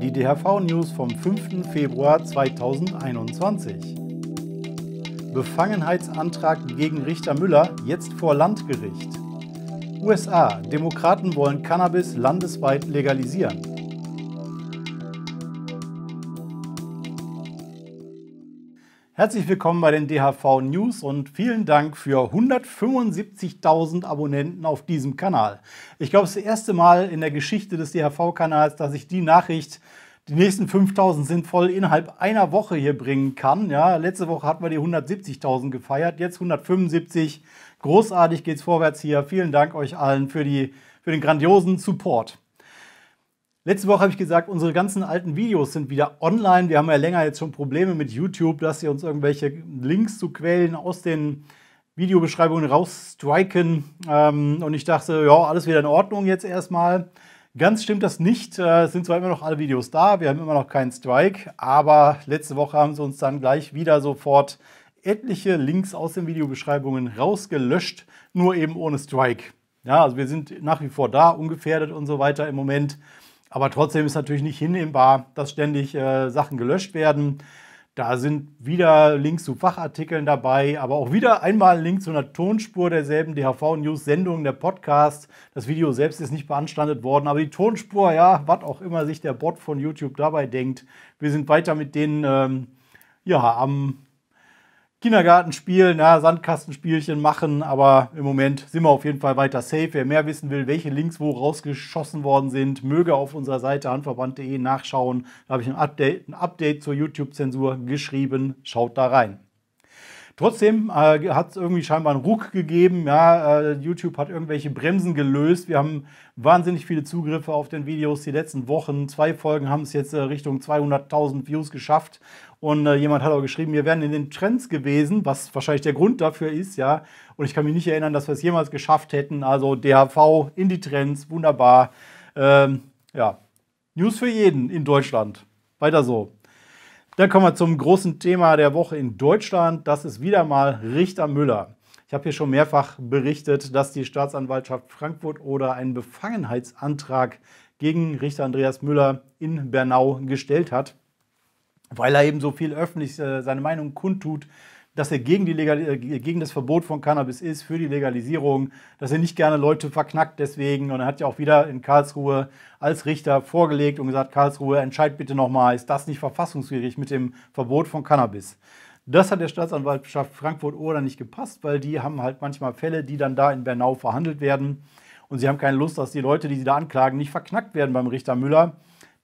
Die DHV-News vom 5. Februar 2021. Befangenheitsantrag gegen Richter Müller jetzt vor Landgericht. USA, Demokraten wollen Cannabis landesweit legalisieren. Herzlich willkommen bei den DHV News und vielen Dank für 175.000 Abonnenten auf diesem Kanal. Ich glaube, es ist das erste Mal in der Geschichte des DHV-Kanals, dass ich die Nachricht, die nächsten 5.000 sind voll, innerhalb einer Woche hier bringen kann. Ja, letzte Woche hatten wir die 170.000 gefeiert, jetzt 175. Großartig geht's vorwärts hier. Vielen Dank euch allen für, die, für den grandiosen Support. Letzte Woche habe ich gesagt, unsere ganzen alten Videos sind wieder online. Wir haben ja länger jetzt schon Probleme mit YouTube, dass sie uns irgendwelche Links zu Quellen aus den Videobeschreibungen rausstriken. Ähm, und ich dachte, ja, alles wieder in Ordnung jetzt erstmal. Ganz stimmt das nicht. Äh, es sind zwar immer noch alle Videos da, wir haben immer noch keinen Strike, aber letzte Woche haben sie uns dann gleich wieder sofort etliche Links aus den Videobeschreibungen rausgelöscht, nur eben ohne Strike. Ja, also wir sind nach wie vor da, ungefährdet und so weiter im Moment. Aber trotzdem ist natürlich nicht hinnehmbar, dass ständig äh, Sachen gelöscht werden. Da sind wieder Links zu Fachartikeln dabei, aber auch wieder einmal ein Link zu einer Tonspur derselben DHV-News-Sendung, der Podcast. Das Video selbst ist nicht beanstandet worden, aber die Tonspur, ja, was auch immer sich der Bot von YouTube dabei denkt. Wir sind weiter mit denen, ähm, ja, am Kindergartenspiel, ja, Sandkastenspielchen machen, aber im Moment sind wir auf jeden Fall weiter safe. Wer mehr wissen will, welche Links wo rausgeschossen worden sind, möge auf unserer Seite handverband.de nachschauen. Da habe ich ein Update, ein Update zur YouTube-Zensur geschrieben. Schaut da rein. Trotzdem äh, hat es irgendwie scheinbar einen Ruck gegeben. Ja, äh, YouTube hat irgendwelche Bremsen gelöst. Wir haben wahnsinnig viele Zugriffe auf den Videos die letzten Wochen. Zwei Folgen haben es jetzt äh, Richtung 200.000 Views geschafft. Und äh, jemand hat auch geschrieben, wir wären in den Trends gewesen, was wahrscheinlich der Grund dafür ist, ja. Und ich kann mich nicht erinnern, dass wir es jemals geschafft hätten. Also DHV in die Trends, wunderbar. Ähm, ja, News für jeden in Deutschland. Weiter so. Dann kommen wir zum großen Thema der Woche in Deutschland. Das ist wieder mal Richter Müller. Ich habe hier schon mehrfach berichtet, dass die Staatsanwaltschaft Frankfurt oder einen Befangenheitsantrag gegen Richter Andreas Müller in Bernau gestellt hat, weil er eben so viel öffentlich äh, seine Meinung kundtut dass er gegen, die Legal äh, gegen das Verbot von Cannabis ist, für die Legalisierung, dass er nicht gerne Leute verknackt deswegen. Und er hat ja auch wieder in Karlsruhe als Richter vorgelegt und gesagt, Karlsruhe, entscheid bitte nochmal, ist das nicht verfassungswidrig mit dem Verbot von Cannabis? Das hat der Staatsanwaltschaft Frankfurt-Oder nicht gepasst, weil die haben halt manchmal Fälle, die dann da in Bernau verhandelt werden. Und sie haben keine Lust, dass die Leute, die sie da anklagen, nicht verknackt werden beim Richter Müller.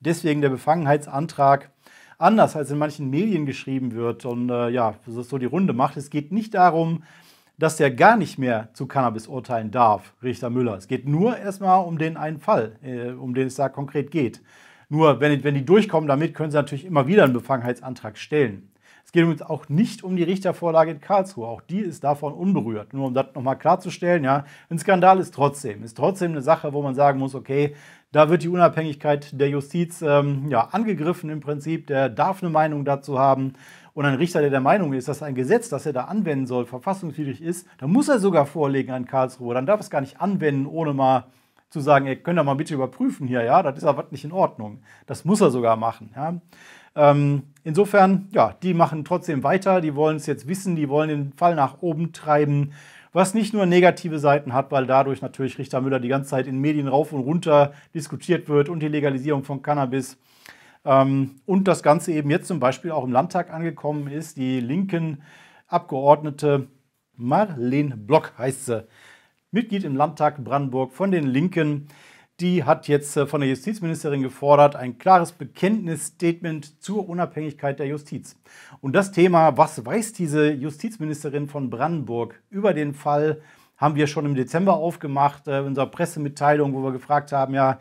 Deswegen der Befangenheitsantrag anders als in manchen Medien geschrieben wird und äh, ja, das so die Runde macht. Es geht nicht darum, dass der gar nicht mehr zu Cannabis urteilen darf, Richter Müller. Es geht nur erstmal um den einen Fall, äh, um den es da konkret geht. Nur wenn, wenn die durchkommen damit, können sie natürlich immer wieder einen Befangenheitsantrag stellen. Es geht übrigens auch nicht um die Richtervorlage in Karlsruhe. Auch die ist davon unberührt. Nur um das nochmal klarzustellen, ja, ein Skandal ist trotzdem. Ist trotzdem eine Sache, wo man sagen muss, okay, da wird die Unabhängigkeit der Justiz ähm, ja, angegriffen im Prinzip. Der darf eine Meinung dazu haben. Und ein Richter, der der Meinung ist, dass ein Gesetz, das er da anwenden soll, verfassungswidrig ist, dann muss er sogar vorlegen an Karlsruhe. Dann darf es gar nicht anwenden, ohne mal zu sagen, ey, könnt ihr mal bitte überprüfen hier, ja, das ist aber nicht in Ordnung. Das muss er sogar machen. Ja. Ähm, insofern, ja, die machen trotzdem weiter, die wollen es jetzt wissen, die wollen den Fall nach oben treiben, was nicht nur negative Seiten hat, weil dadurch natürlich Richter Müller die ganze Zeit in Medien rauf und runter diskutiert wird und die Legalisierung von Cannabis. Ähm, und das Ganze eben jetzt zum Beispiel auch im Landtag angekommen ist. Die linken Abgeordnete Marlene Block heißt sie, Mitglied im Landtag Brandenburg von den Linken, die hat jetzt äh, von der Justizministerin gefordert, ein klares Bekenntnisstatement zur Unabhängigkeit der Justiz. Und das Thema, was weiß diese Justizministerin von Brandenburg über den Fall, haben wir schon im Dezember aufgemacht, äh, in unserer Pressemitteilung, wo wir gefragt haben, ja,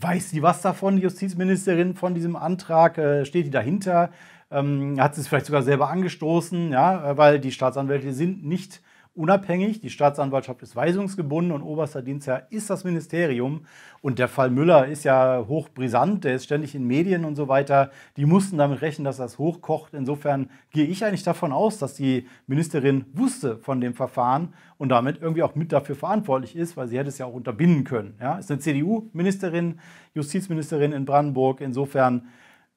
weiß sie was davon, die Justizministerin, von diesem Antrag, äh, steht die dahinter? Ähm, hat sie es vielleicht sogar selber angestoßen, ja, weil die Staatsanwälte sind nicht unabhängig. Die Staatsanwaltschaft ist weisungsgebunden und oberster Dienstherr ist das Ministerium. Und der Fall Müller ist ja hochbrisant, der ist ständig in Medien und so weiter. Die mussten damit rechnen, dass das hochkocht. Insofern gehe ich eigentlich davon aus, dass die Ministerin wusste von dem Verfahren und damit irgendwie auch mit dafür verantwortlich ist, weil sie hätte es ja auch unterbinden können. Ja, ist eine CDU-Ministerin, Justizministerin in Brandenburg. Insofern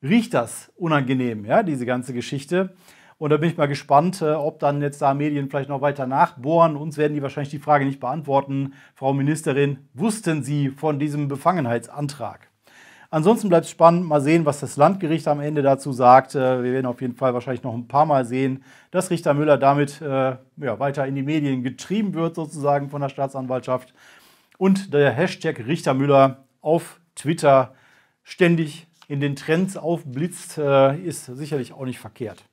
riecht das unangenehm, ja, diese ganze Geschichte. Und da bin ich mal gespannt, äh, ob dann jetzt da Medien vielleicht noch weiter nachbohren. Uns werden die wahrscheinlich die Frage nicht beantworten. Frau Ministerin, wussten Sie von diesem Befangenheitsantrag? Ansonsten bleibt es spannend, mal sehen, was das Landgericht am Ende dazu sagt. Äh, wir werden auf jeden Fall wahrscheinlich noch ein paar Mal sehen, dass Richter Müller damit äh, ja, weiter in die Medien getrieben wird, sozusagen von der Staatsanwaltschaft. Und der Hashtag Richter Müller auf Twitter ständig in den Trends aufblitzt, äh, ist sicherlich auch nicht verkehrt.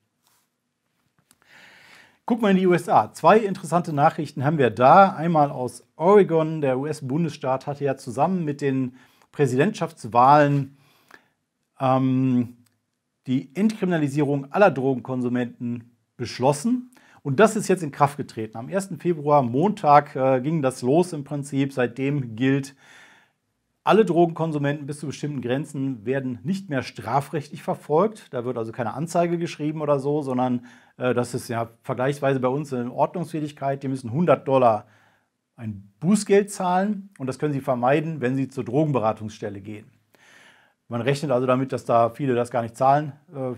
Guck mal in die USA. Zwei interessante Nachrichten haben wir da. Einmal aus Oregon. Der US-Bundesstaat hatte ja zusammen mit den Präsidentschaftswahlen ähm, die Entkriminalisierung aller Drogenkonsumenten beschlossen. Und das ist jetzt in Kraft getreten. Am 1. Februar, Montag, äh, ging das los im Prinzip. Seitdem gilt alle Drogenkonsumenten bis zu bestimmten Grenzen werden nicht mehr strafrechtlich verfolgt. Da wird also keine Anzeige geschrieben oder so, sondern äh, das ist ja vergleichsweise bei uns eine Ordnungsfähigkeit. Die müssen 100 Dollar ein Bußgeld zahlen und das können sie vermeiden, wenn sie zur Drogenberatungsstelle gehen. Man rechnet also damit, dass da viele das gar nicht zahlen äh,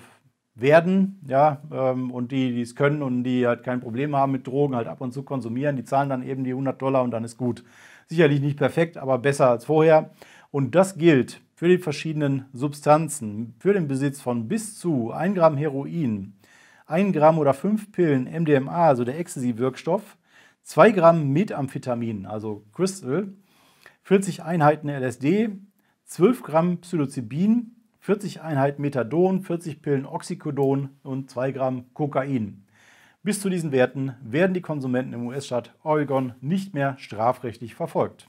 werden, ja, ähm, und die, die es können und die halt kein Problem haben mit Drogen, halt ab und zu konsumieren, die zahlen dann eben die 100 Dollar und dann ist gut. Sicherlich nicht perfekt, aber besser als vorher. Und das gilt für die verschiedenen Substanzen, für den Besitz von bis zu 1 Gramm Heroin, 1 Gramm oder 5 Pillen MDMA, also der Ecstasy-Wirkstoff, 2 Gramm Methamphetamin, also Crystal, 40 Einheiten LSD, 12 Gramm Psilocybin, 40 Einheiten Methadon, 40 Pillen Oxycodon und 2 Gramm Kokain. Bis zu diesen Werten werden die Konsumenten im US-Staat Oregon nicht mehr strafrechtlich verfolgt.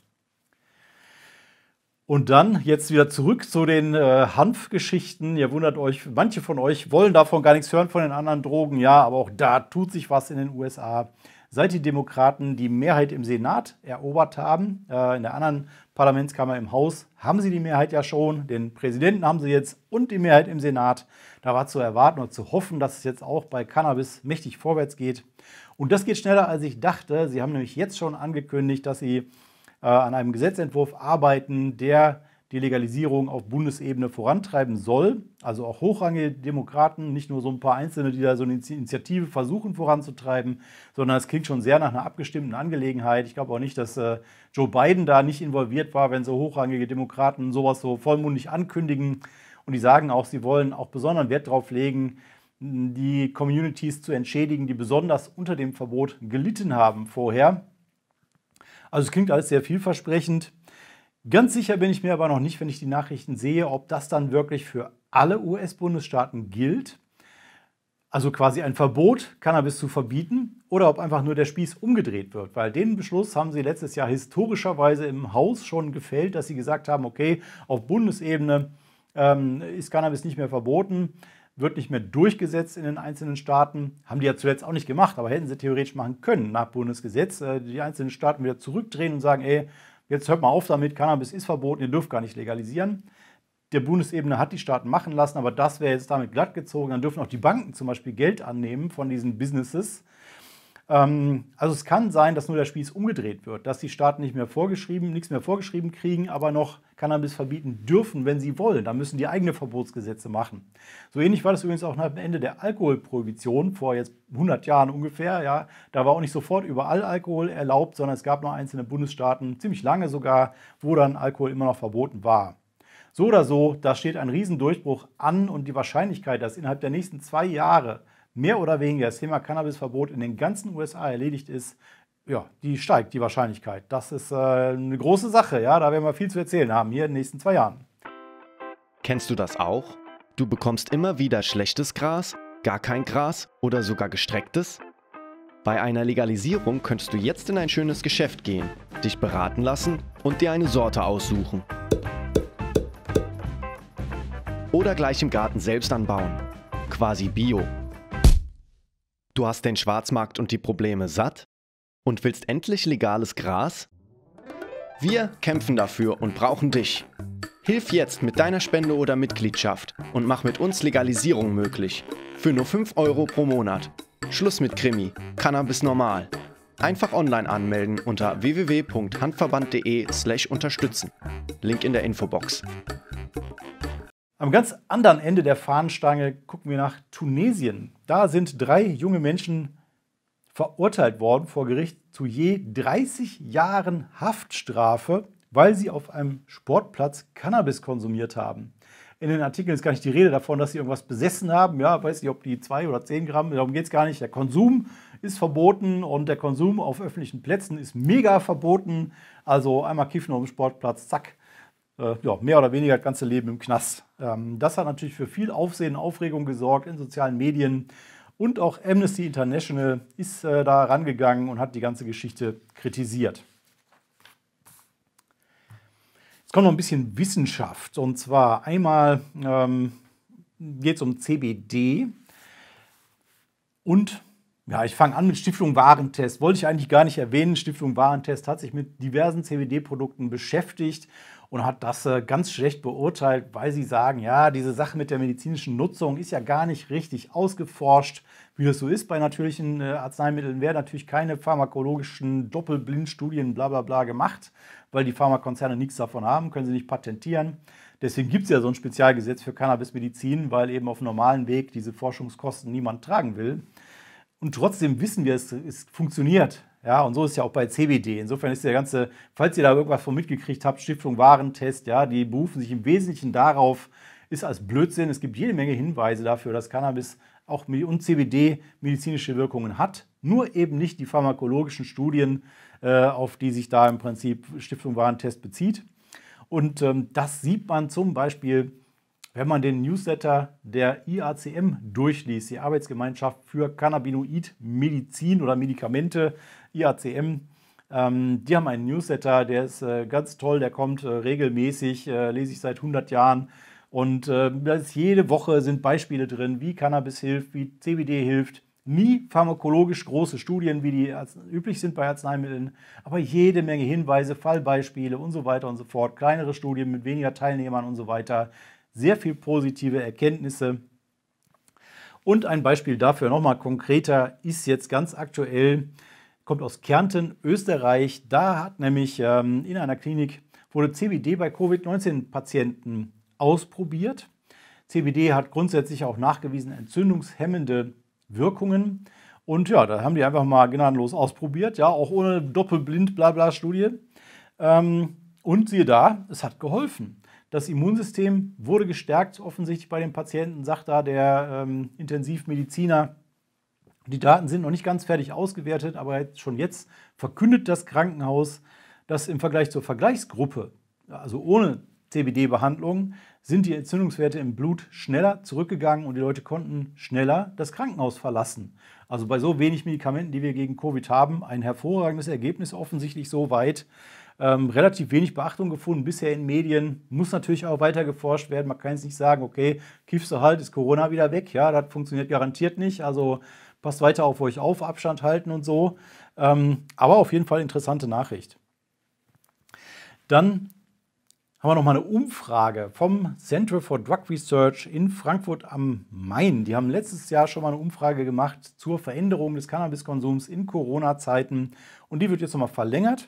Und dann jetzt wieder zurück zu den äh, Hanfgeschichten. Ihr wundert euch, manche von euch wollen davon gar nichts hören, von den anderen Drogen, ja, aber auch da tut sich was in den USA seit die Demokraten die Mehrheit im Senat erobert haben, äh, in der anderen Parlamentskammer im Haus, haben sie die Mehrheit ja schon, den Präsidenten haben sie jetzt und die Mehrheit im Senat. Da war zu erwarten und zu hoffen, dass es jetzt auch bei Cannabis mächtig vorwärts geht. Und das geht schneller, als ich dachte. Sie haben nämlich jetzt schon angekündigt, dass sie äh, an einem Gesetzentwurf arbeiten, der die Legalisierung auf Bundesebene vorantreiben soll. Also auch hochrangige Demokraten, nicht nur so ein paar Einzelne, die da so eine Initiative versuchen voranzutreiben, sondern es klingt schon sehr nach einer abgestimmten Angelegenheit. Ich glaube auch nicht, dass äh, Joe Biden da nicht involviert war, wenn so hochrangige Demokraten sowas so vollmundig ankündigen. Und die sagen auch, sie wollen auch besonderen Wert darauf legen, die Communities zu entschädigen, die besonders unter dem Verbot gelitten haben vorher. Also es klingt alles sehr vielversprechend. Ganz sicher bin ich mir aber noch nicht, wenn ich die Nachrichten sehe, ob das dann wirklich für alle US-Bundesstaaten gilt. Also quasi ein Verbot, Cannabis zu verbieten, oder ob einfach nur der Spieß umgedreht wird. Weil den Beschluss haben sie letztes Jahr historischerweise im Haus schon gefällt, dass sie gesagt haben, okay, auf Bundesebene ähm, ist Cannabis nicht mehr verboten, wird nicht mehr durchgesetzt in den einzelnen Staaten. Haben die ja zuletzt auch nicht gemacht, aber hätten sie theoretisch machen können nach Bundesgesetz. Äh, die einzelnen Staaten wieder zurückdrehen und sagen, ey, Jetzt hört mal auf damit, Cannabis ist verboten, ihr dürft gar nicht legalisieren. Der Bundesebene hat die Staaten machen lassen, aber das wäre jetzt damit glatt gezogen. Dann dürfen auch die Banken zum Beispiel Geld annehmen von diesen Businesses, ähm, also es kann sein, dass nur der Spieß umgedreht wird, dass die Staaten nicht mehr vorgeschrieben, nichts mehr vorgeschrieben kriegen, aber noch Cannabis verbieten dürfen, wenn sie wollen. Da müssen die eigene Verbotsgesetze machen. So ähnlich war das übrigens auch nach dem Ende der Alkoholprohibition vor jetzt 100 Jahren ungefähr. Ja, da war auch nicht sofort überall Alkohol erlaubt, sondern es gab noch einzelne Bundesstaaten, ziemlich lange sogar, wo dann Alkohol immer noch verboten war. So oder so, da steht ein Riesendurchbruch an und die Wahrscheinlichkeit, dass innerhalb der nächsten zwei Jahre mehr oder weniger das Thema Cannabisverbot in den ganzen USA erledigt ist, ja, die steigt, die Wahrscheinlichkeit. Das ist äh, eine große Sache, ja, da werden wir viel zu erzählen haben hier in den nächsten zwei Jahren. Kennst du das auch? Du bekommst immer wieder schlechtes Gras, gar kein Gras oder sogar gestrecktes? Bei einer Legalisierung könntest du jetzt in ein schönes Geschäft gehen, dich beraten lassen und dir eine Sorte aussuchen. Oder gleich im Garten selbst anbauen. Quasi Bio. Du hast den Schwarzmarkt und die Probleme satt und willst endlich legales Gras? Wir kämpfen dafür und brauchen dich. Hilf jetzt mit deiner Spende oder Mitgliedschaft und mach mit uns Legalisierung möglich. Für nur 5 Euro pro Monat. Schluss mit Krimi. Cannabis normal. Einfach online anmelden unter www.handverband.de/unterstützen. slash Link in der Infobox. Am ganz anderen Ende der Fahnenstange gucken wir nach Tunesien. Da sind drei junge Menschen verurteilt worden vor Gericht zu je 30 Jahren Haftstrafe, weil sie auf einem Sportplatz Cannabis konsumiert haben. In den Artikeln ist gar nicht die Rede davon, dass sie irgendwas besessen haben. Ja, weiß nicht, ob die zwei oder zehn Gramm, darum geht es gar nicht. Der Konsum ist verboten und der Konsum auf öffentlichen Plätzen ist mega verboten. Also einmal kiffen auf dem Sportplatz, zack, äh, ja, mehr oder weniger das ganze Leben im Knast. Ähm, das hat natürlich für viel Aufsehen und Aufregung gesorgt in sozialen Medien. Und auch Amnesty International ist äh, da rangegangen und hat die ganze Geschichte kritisiert. Jetzt kommt noch ein bisschen Wissenschaft. Und zwar einmal ähm, geht es um CBD und ja, ich fange an mit Stiftung Warentest. Wollte ich eigentlich gar nicht erwähnen. Stiftung Warentest hat sich mit diversen CBD-Produkten beschäftigt und hat das äh, ganz schlecht beurteilt, weil sie sagen, ja, diese Sache mit der medizinischen Nutzung ist ja gar nicht richtig ausgeforscht. Wie das so ist bei natürlichen äh, Arzneimitteln, werden natürlich keine pharmakologischen Doppelblindstudien bla bla bla gemacht, weil die Pharmakonzerne nichts davon haben, können sie nicht patentieren. Deswegen gibt es ja so ein Spezialgesetz für Cannabismedizin, weil eben auf normalen Weg diese Forschungskosten niemand tragen will. Und trotzdem wissen wir, es, es funktioniert. Ja, und so ist ja auch bei CBD. Insofern ist der ganze, falls ihr da irgendwas von mitgekriegt habt, Stiftung Warentest, ja, die berufen sich im Wesentlichen darauf, ist als Blödsinn. Es gibt jede Menge Hinweise dafür, dass Cannabis auch und CBD medizinische Wirkungen hat, nur eben nicht die pharmakologischen Studien, äh, auf die sich da im Prinzip Stiftung Warentest bezieht. Und ähm, das sieht man zum Beispiel wenn man den Newsletter der IACM durchliest, die Arbeitsgemeinschaft für Cannabinoidmedizin oder Medikamente, IACM, ähm, die haben einen Newsletter, der ist äh, ganz toll, der kommt äh, regelmäßig, äh, lese ich seit 100 Jahren. Und äh, jede Woche sind Beispiele drin, wie Cannabis hilft, wie CBD hilft. Nie pharmakologisch große Studien, wie die üblich sind bei Arzneimitteln, aber jede Menge Hinweise, Fallbeispiele und so weiter und so fort. Kleinere Studien mit weniger Teilnehmern und so weiter sehr viel positive Erkenntnisse. Und ein Beispiel dafür nochmal konkreter ist jetzt ganz aktuell, kommt aus Kärnten, Österreich. Da hat nämlich ähm, in einer Klinik wurde CBD bei Covid-19-Patienten ausprobiert. CBD hat grundsätzlich auch nachgewiesen entzündungshemmende Wirkungen. Und ja, da haben die einfach mal gnadenlos ausprobiert, ja, auch ohne Doppelblind-Blabla-Studie. Ähm, und siehe da, es hat geholfen. Das Immunsystem wurde gestärkt, offensichtlich bei den Patienten, sagt da der ähm, Intensivmediziner. Die Daten sind noch nicht ganz fertig ausgewertet, aber schon jetzt verkündet das Krankenhaus, dass im Vergleich zur Vergleichsgruppe, also ohne CBD-Behandlung, sind die Entzündungswerte im Blut schneller zurückgegangen und die Leute konnten schneller das Krankenhaus verlassen. Also bei so wenig Medikamenten, die wir gegen Covid haben, ein hervorragendes Ergebnis, offensichtlich so weit, ähm, relativ wenig Beachtung gefunden bisher in Medien. Muss natürlich auch weiter geforscht werden. Man kann jetzt nicht sagen, okay, kiffst du halt, ist Corona wieder weg. Ja, das funktioniert garantiert nicht. Also passt weiter auf euch auf, Abstand halten und so. Ähm, aber auf jeden Fall interessante Nachricht. Dann haben wir nochmal eine Umfrage vom Center for Drug Research in Frankfurt am Main. Die haben letztes Jahr schon mal eine Umfrage gemacht zur Veränderung des Cannabiskonsums in Corona-Zeiten und die wird jetzt nochmal verlängert.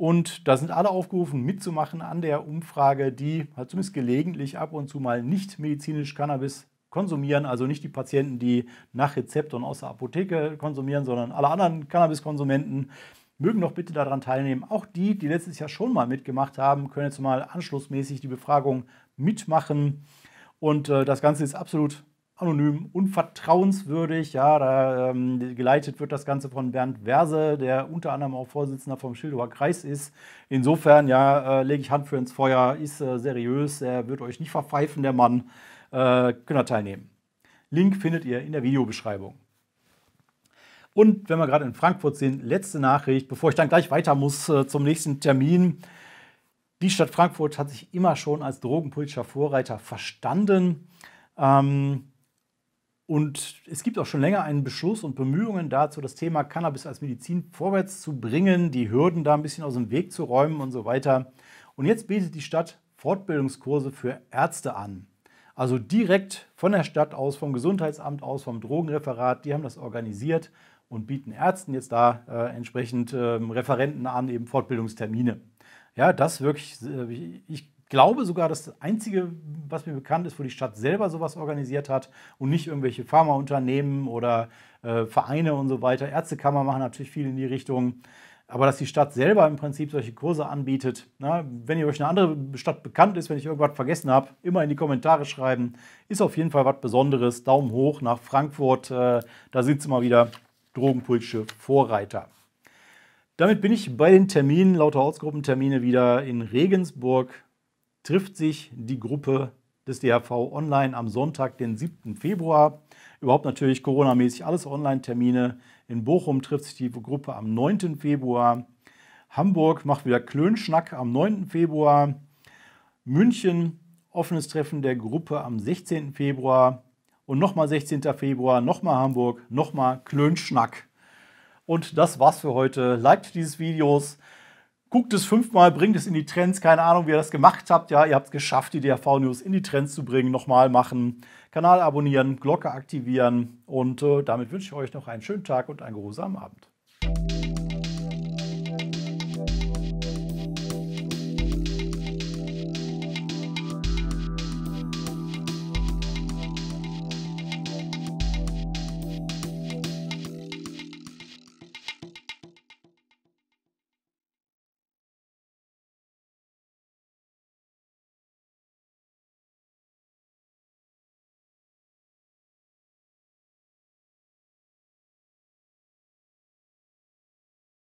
Und da sind alle aufgerufen, mitzumachen an der Umfrage, die halt zumindest gelegentlich ab und zu mal nicht medizinisch Cannabis konsumieren. Also nicht die Patienten, die nach Rezept und aus der Apotheke konsumieren, sondern alle anderen Cannabiskonsumenten mögen doch bitte daran teilnehmen. Auch die, die letztes Jahr schon mal mitgemacht haben, können jetzt mal anschlussmäßig die Befragung mitmachen. Und äh, das Ganze ist absolut anonym und vertrauenswürdig. Ja, da, ähm, geleitet wird das Ganze von Bernd Werse, der unter anderem auch Vorsitzender vom Schildower Kreis ist. Insofern, ja, äh, lege ich Hand für ins Feuer, ist äh, seriös, er wird euch nicht verpfeifen, der Mann. Äh, könnt ihr teilnehmen. Link findet ihr in der Videobeschreibung. Und wenn wir gerade in Frankfurt sind, letzte Nachricht, bevor ich dann gleich weiter muss äh, zum nächsten Termin. Die Stadt Frankfurt hat sich immer schon als drogenpolitischer Vorreiter verstanden. Ähm, und es gibt auch schon länger einen Beschluss und Bemühungen dazu, das Thema Cannabis als Medizin vorwärts zu bringen, die Hürden da ein bisschen aus dem Weg zu räumen und so weiter. Und jetzt bietet die Stadt Fortbildungskurse für Ärzte an. Also direkt von der Stadt aus, vom Gesundheitsamt aus, vom Drogenreferat, die haben das organisiert und bieten Ärzten jetzt da äh, entsprechend äh, Referenten an, eben Fortbildungstermine. Ja, das wirklich, äh, ich glaube sogar, dass das Einzige, was mir bekannt ist, wo die Stadt selber sowas organisiert hat und nicht irgendwelche Pharmaunternehmen oder äh, Vereine und so weiter. Ärztekammer machen natürlich viel in die Richtung. Aber dass die Stadt selber im Prinzip solche Kurse anbietet, na, wenn ihr euch eine andere Stadt bekannt ist, wenn ich irgendwas vergessen habe, immer in die Kommentare schreiben. Ist auf jeden Fall was Besonderes. Daumen hoch nach Frankfurt. Äh, da sind sie mal wieder Drogenpulsche Vorreiter. Damit bin ich bei den Terminen, lauter Ortsgruppentermine wieder in Regensburg, trifft sich die Gruppe des DHV online am Sonntag, den 7. Februar. Überhaupt natürlich Corona-mäßig alles Online-Termine. In Bochum trifft sich die Gruppe am 9. Februar. Hamburg macht wieder Klönschnack am 9. Februar. München, offenes Treffen der Gruppe am 16. Februar. Und nochmal 16. Februar, nochmal Hamburg, nochmal Klönschnack. Und das war's für heute. Liked dieses Videos, guckt es fünfmal, bringt es in die Trends. Keine Ahnung, wie ihr das gemacht habt. Ja, ihr habt es geschafft, die DRV-News in die Trends zu bringen. Nochmal machen, Kanal abonnieren, Glocke aktivieren. Und äh, damit wünsche ich euch noch einen schönen Tag und einen geruhsamen Abend.